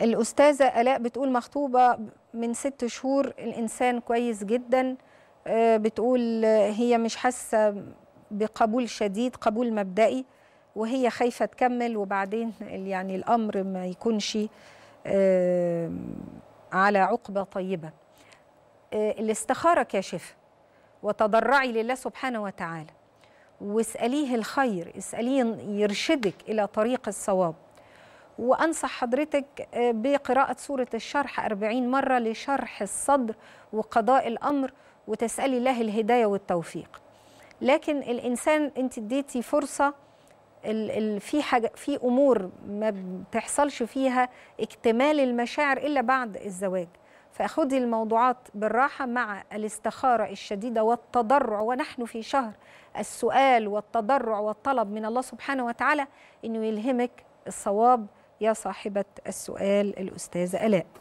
الأستاذة ألاء بتقول مخطوبة من ست شهور الإنسان كويس جدا آه، بتقول هي مش حاسة بقبول شديد قبول مبدئي وهي خايفة تكمل وبعدين يعني الأمر ما يكونش آه، على عقبة طيبة آه، الاستخارة كاشفة وتضرعي لله سبحانه وتعالى واسأليه الخير اسأليه يرشدك إلى طريق الصواب وأنصح حضرتك آه، بقراءة سورة الشرح 40 مرة لشرح الصدر وقضاء الأمر وتسألي الله الهداية والتوفيق لكن الإنسان أنت اديتي فرصة في حاجة في أمور ما بتحصلش فيها اكتمال المشاعر إلا بعد الزواج فأخذي الموضوعات بالراحة مع الاستخارة الشديدة والتضرع ونحن في شهر السؤال والتضرع والطلب من الله سبحانه وتعالى أنه يلهمك الصواب يا صاحبة السؤال الأستاذة ألاء